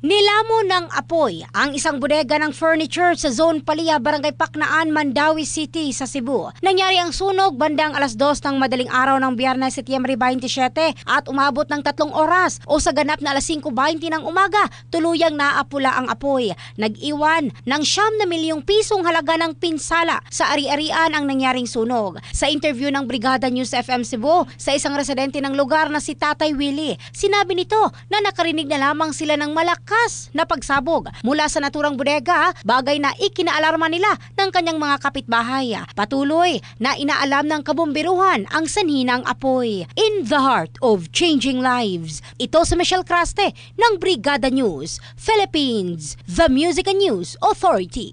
Nilamo ng apoy ang isang bodega ng furniture sa Zone Palia, Barangay Paknaan, Mandawi City sa Cebu. Nangyari ang sunog bandang alas 2 ng madaling araw ng Biyernes, Setyembre 27 at umabot ng tatlong oras o sa ganap na alas 5.20 ng umaga, tuluyang naapula ang apoy. Nag-iwan ng siyam na milyong pisong halaga ng pinsala sa ari-arian ang nangyaring sunog. Sa interview ng Brigada News FM Cebu sa isang residente ng lugar na si Tatay Willie, sinabi nito na nakarinig na lamang sila ng malak malakas na pagsabog mula sa naturang bodega, bagay na ikinaalarma nila ng kanyang mga kapitbahay. Patuloy na inaalam ng kabomberuhan ang sanhi ng apoy. In the heart of changing lives, ito si Michelle Craste ng Brigada News, Philippines, the Music and News Authority.